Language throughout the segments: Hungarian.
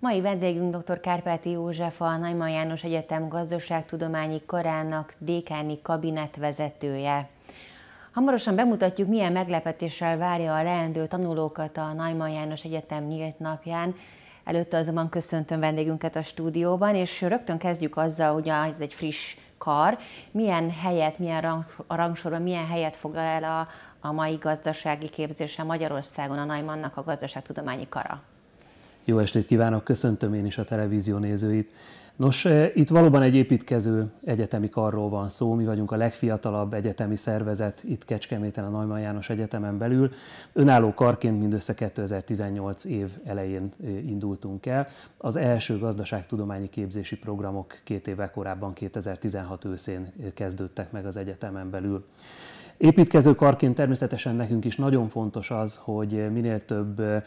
Mai vendégünk dr. Kárpáti József, a Naima János Egyetem gazdaságtudományi karának dékáni kabinetvezetője. Hamarosan bemutatjuk, milyen meglepetéssel várja a leendő tanulókat a Naima János Egyetem nyílt napján. Előtte azonban köszöntöm vendégünket a stúdióban, és rögtön kezdjük azzal, hogy ez egy friss kar, milyen helyet, milyen rang, a rangsorban milyen helyet foglal el a, a mai gazdasági képzése Magyarországon a Naimannak a gazdaságtudományi kara? Jó estét kívánok, köszöntöm én is a televízió nézőit. Nos, eh, itt valóban egy építkező egyetemi karról van szó, mi vagyunk a legfiatalabb egyetemi szervezet itt Kecskeméten a Neumann János Egyetemen belül. Önálló karként mindössze 2018 év elején eh, indultunk el. Az első gazdaságtudományi képzési programok két évvel korábban, 2016 őszén eh, kezdődtek meg az egyetemen belül. Építkezőkarként természetesen nekünk is nagyon fontos az, hogy minél több eh,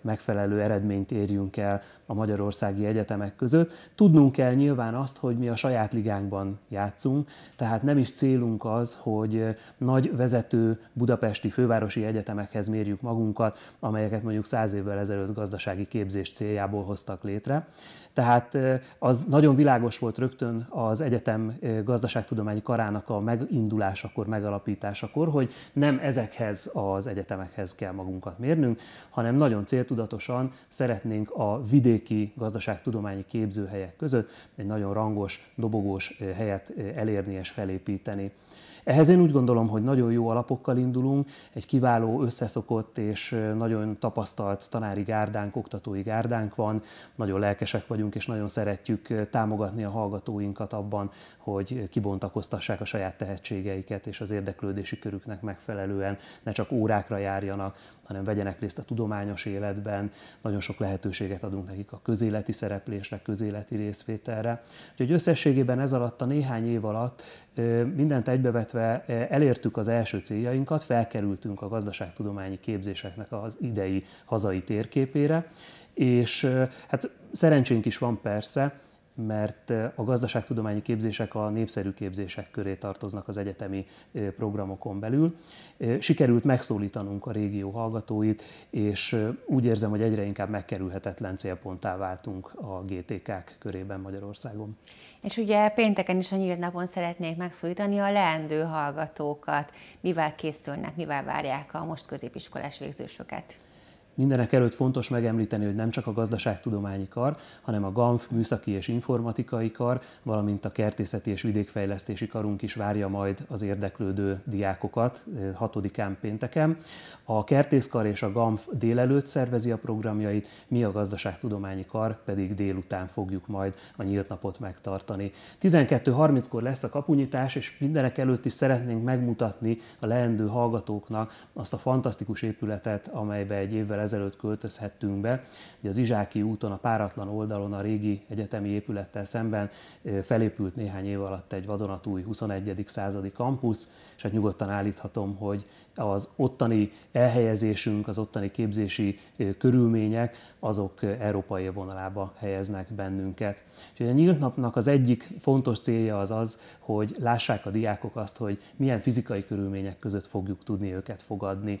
megfelelő eredményt érjünk el a magyarországi egyetemek között. Tudnunk kell nyilván azt, hogy mi a saját ligánkban játszunk, tehát nem is célunk az, hogy eh, nagy vezető budapesti fővárosi egyetemekhez mérjük magunkat, amelyeket mondjuk száz évvel ezelőtt gazdasági képzés céljából hoztak létre. Tehát eh, az nagyon világos volt rögtön az egyetem gazdaságtudományi karának a megindulásakor megalapítása, alapításakor, hogy nem ezekhez az egyetemekhez kell magunkat mérnünk, hanem nagyon céltudatosan szeretnénk a vidéki gazdaságtudományi képzőhelyek között egy nagyon rangos, dobogós eh, helyet eh, elérni és felépíteni. Ehhez én úgy gondolom, hogy nagyon jó alapokkal indulunk, egy kiváló összeszokott és nagyon tapasztalt tanári gárdánk, oktatói gárdánk van, nagyon lelkesek vagyunk és nagyon szeretjük támogatni a hallgatóinkat abban, hogy kibontakoztassák a saját tehetségeiket és az érdeklődési körüknek megfelelően ne csak órákra járjanak, hanem vegyenek részt a tudományos életben, nagyon sok lehetőséget adunk nekik a közéleti szereplésre, közéleti részvételre. Úgyhogy összességében ez alatt a néhány év alatt mindent egybevet illetve e, elértük az első céljainkat, felkerültünk a gazdaságtudományi képzéseknek az idei hazai térképére, és e, hát szerencsénk is van persze, mert a gazdaságtudományi képzések a népszerű képzések köré tartoznak az egyetemi programokon belül. Sikerült megszólítanunk a régió hallgatóit, és úgy érzem, hogy egyre inkább megkerülhetetlen célponttá váltunk a GTK-k körében Magyarországon. És ugye pénteken is a nyílt napon szeretnék megszólítani a leendő hallgatókat. Mivel készülnek, mivel várják a most középiskolás végzősöket? Mindenek előtt fontos megemlíteni, hogy nem csak a gazdaságtudományi kar, hanem a GAMF műszaki és informatikai kar, valamint a kertészeti és vidékfejlesztési karunk is várja majd az érdeklődő diákokat 6-án eh, pénteken. A kertészkar és a GAMF délelőtt szervezi a programjait, mi a gazdaságtudományi kar pedig délután fogjuk majd a nyílt napot megtartani. 12.30-kor lesz a kapunyítás, és mindenek előtt is szeretnénk megmutatni a leendő hallgatóknak azt a fantasztikus épületet, amelybe egy évvel évvel ezelőtt költözhettünk be. Ugye az Izsáki úton, a páratlan oldalon, a régi egyetemi épülettel szemben felépült néhány év alatt egy vadonatúj 21. századi kampusz, és hát nyugodtan állíthatom, hogy az ottani elhelyezésünk, az ottani képzési körülmények, azok európai vonalába helyeznek bennünket. Úgyhogy a nyílt napnak az egyik fontos célja az az, hogy lássák a diákok azt, hogy milyen fizikai körülmények között fogjuk tudni őket fogadni.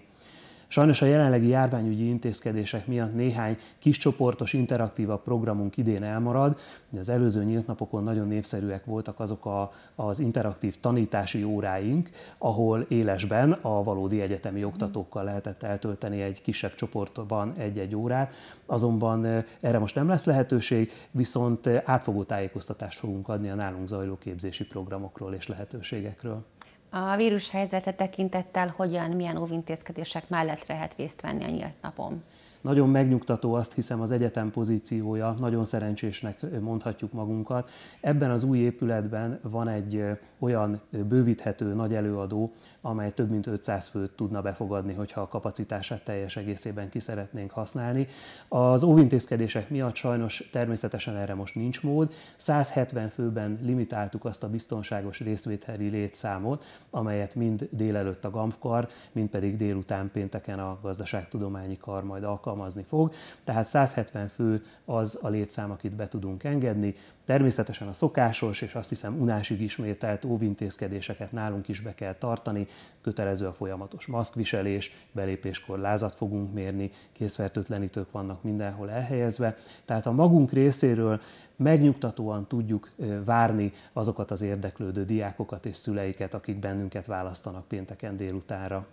Sajnos a jelenlegi járványügyi intézkedések miatt néhány kis csoportos interaktívabb programunk idén elmarad, de az előző nyílt napokon nagyon népszerűek voltak azok a, az interaktív tanítási óráink, ahol élesben a valódi egyetemi oktatókkal lehetett eltölteni egy kisebb csoportban egy-egy órát, azonban eh, erre most nem lesz lehetőség, viszont eh, átfogó tájékoztatást fogunk adni a nálunk zajló képzési programokról és lehetőségekről. A vírus helyzetre tekintettel hogyan, milyen óvintézkedések mellett lehet részt venni a nyílt napon? Nagyon megnyugtató azt hiszem az egyetem pozíciója, nagyon szerencsésnek mondhatjuk magunkat. Ebben az új épületben van egy olyan bővíthető nagy előadó, amely több mint 500 főt tudna befogadni, hogyha a kapacitását teljes egészében ki szeretnénk használni. Az óvintézkedések miatt sajnos természetesen erre most nincs mód. 170 főben limitáltuk azt a biztonságos részvételi létszámot, amelyet mind délelőtt a GAMFKAR, mind pedig délután pénteken a gazdaságtudományi kar majd alkalmaz alkalmazni fog, tehát 170 fő az a létszám, akit be tudunk engedni. Természetesen a szokásos és azt hiszem unásig ismételt óvintézkedéseket nálunk is be kell tartani, kötelező a folyamatos maszkviselés, belépéskor lázat fogunk mérni, készfertőtlenítők vannak mindenhol elhelyezve, tehát a magunk részéről megnyugtatóan tudjuk várni azokat az érdeklődő diákokat és szüleiket, akik bennünket választanak pénteken délutánra.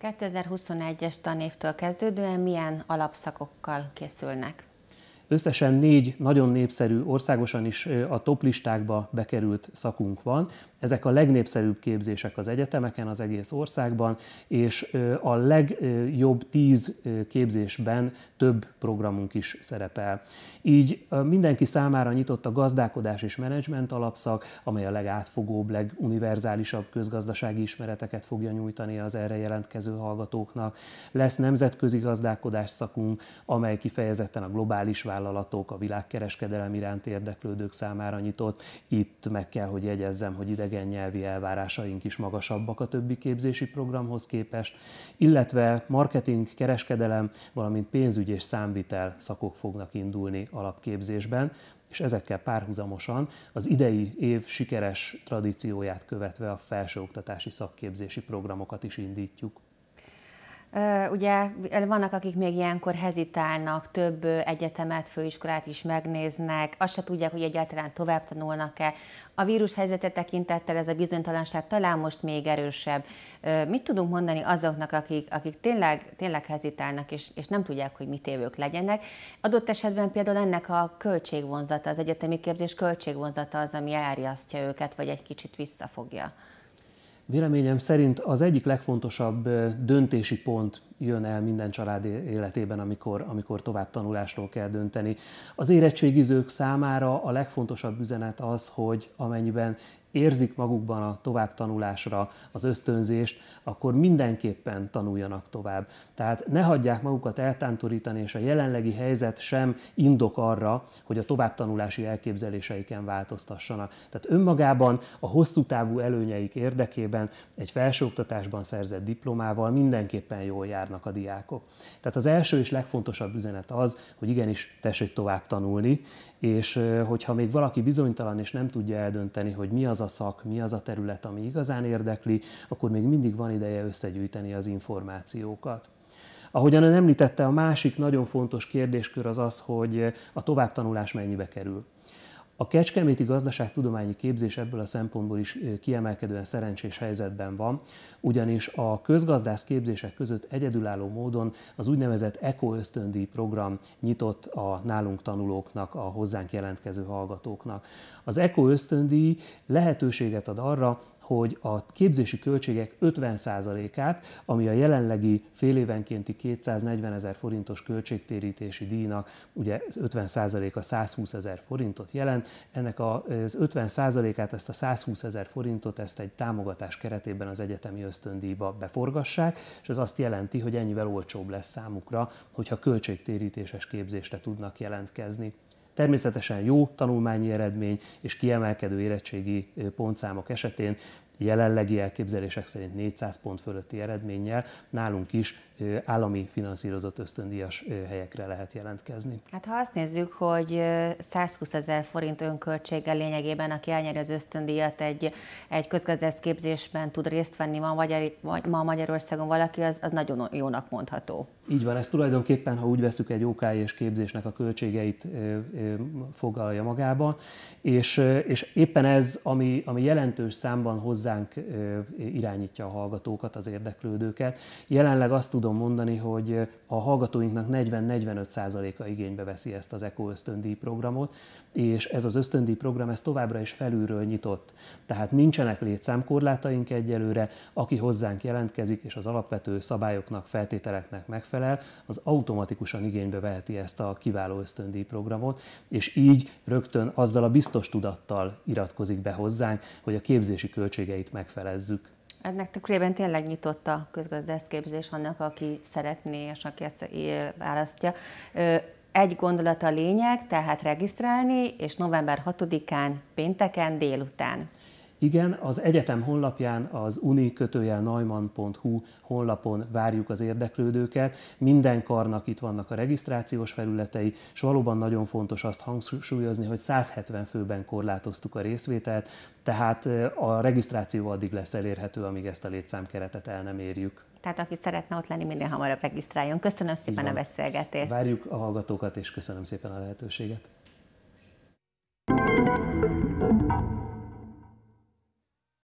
2021-es tanévtől kezdődően milyen alapszakokkal készülnek? Összesen négy nagyon népszerű, országosan is a top listákba bekerült szakunk van. Ezek a legnépszerűbb képzések az egyetemeken, az egész országban, és a legjobb tíz képzésben több programunk is szerepel. Így mindenki számára nyitott a gazdálkodás és menedzsment alapszak, amely a legátfogóbb, leguniverzálisabb közgazdasági ismereteket fogja nyújtani az erre jelentkező hallgatóknak. Lesz nemzetközi gazdálkodás szakunk, amely kifejezetten a globális vállalatok, a világkereskedelem iránt érdeklődők számára nyitott. Itt meg kell, hogy jegyezzem, hogy idegen nyelvi elvárásaink is magasabbak a többi képzési programhoz képest, illetve marketing, kereskedelem, valamint pénzügy és számvitel szakok fognak indulni alapképzésben, és ezekkel párhuzamosan az idei év sikeres tradícióját követve a felsőoktatási szakképzési programokat is indítjuk. Ugye vannak, akik még ilyenkor hezitálnak, több egyetemet, főiskolát is megnéznek, azt se tudják, hogy egyáltalán tovább tanulnak-e. A vírus helyzete tekintettel ez a bizonytalanság talán most még erősebb. Mit tudunk mondani azoknak, akik, akik tényleg, tényleg hezitálnak, és, és nem tudják, hogy mit évők legyenek? Adott esetben például ennek a költségvonzata, az egyetemi képzés költségvonzata az, ami elriasztja őket, vagy egy kicsit visszafogja. Véleményem szerint az egyik legfontosabb döntési pont jön el minden család életében, amikor, amikor tovább tanulásról kell dönteni. Az érettségizők számára a legfontosabb üzenet az, hogy amennyiben érzik magukban a továbbtanulásra az ösztönzést, akkor mindenképpen tanuljanak tovább. Tehát ne hagyják magukat eltántorítani, és a jelenlegi helyzet sem indok arra, hogy a továbbtanulási elképzeléseiken változtassanak. Tehát önmagában a hosszú távú előnyeik érdekében egy felsőoktatásban szerzett diplomával mindenképpen jól járnak a diákok. Tehát az első és legfontosabb üzenet az, hogy igenis tessék tovább tanulni, és hogyha még valaki bizonytalan és nem tudja eldönteni, hogy mi az a szak, mi az a terület, ami igazán érdekli, akkor még mindig van ideje összegyűjteni az információkat. Ahogyan ön említette, a másik nagyon fontos kérdéskör az az, hogy a továbbtanulás mennyibe kerül. A Kecskeméti Gazdaságtudományi Képzés ebből a szempontból is kiemelkedően szerencsés helyzetben van, ugyanis a közgazdász képzések között egyedülálló módon az úgynevezett ECO ösztöndi program nyitott a nálunk tanulóknak, a hozzánk jelentkező hallgatóknak. Az ECO ösztöndi lehetőséget ad arra, hogy a képzési költségek 50%-át, ami a jelenlegi évenkénti 240 ezer forintos költségtérítési díjnak, ugye 50%-a 120 ezer forintot jelent, ennek az 50%-át, ezt a 120 ezer forintot, ezt egy támogatás keretében az egyetemi ösztöndíjba beforgassák, és ez azt jelenti, hogy ennyivel olcsóbb lesz számukra, hogyha költségtérítéses képzésre tudnak jelentkezni. Természetesen jó tanulmányi eredmény és kiemelkedő érettségi pontszámok esetén jelenlegi elképzelések szerint 400 pont fölötti eredménnyel nálunk is állami finanszírozott ösztöndíjas helyekre lehet jelentkezni. Hát ha azt nézzük, hogy 120 ezer forint önköltséggel lényegében, aki elnyeri az ösztöndíjat, egy, egy közgazdászképzésben tud részt venni ma, Magyar, ma Magyarországon valaki, az, az nagyon jónak mondható. Így van, ez tulajdonképpen, ha úgy veszük, egy OK és képzésnek a költségeit foglalja magába, és, és éppen ez, ami, ami jelentős számban hozzánk irányítja a hallgatókat, az érdeklődőket. Jelenleg azt tudom, tudom mondani, hogy a hallgatóinknak 40-45%-a igénybe veszi ezt az ECO ösztöndíj programot, és ez az ösztöndíj program ez továbbra is felülről nyitott. Tehát nincsenek létszámkorlátaink egyelőre, aki hozzánk jelentkezik és az alapvető szabályoknak, feltételeknek megfelel, az automatikusan igénybe veheti ezt a kiváló ösztöndíj programot, és így rögtön azzal a biztos tudattal iratkozik be hozzánk, hogy a képzési költségeit megfelezzük. Ennek tükrében tényleg nyitott a közgazdászképzés annak, aki szeretné és aki ezt választja. Egy gondolat a lényeg, tehát regisztrálni, és november 6-án, pénteken délután. Igen, az egyetem honlapján, az uni honlapon várjuk az érdeklődőket. Minden karnak itt vannak a regisztrációs felületei, és valóban nagyon fontos azt hangsúlyozni, hogy 170 főben korlátoztuk a részvételt, tehát a regisztráció addig lesz elérhető, amíg ezt a létszámkeretet el nem érjük. Tehát aki szeretne ott lenni, minél hamarabb regisztráljon. Köszönöm szépen a beszélgetést. Várjuk a hallgatókat, és köszönöm szépen a lehetőséget.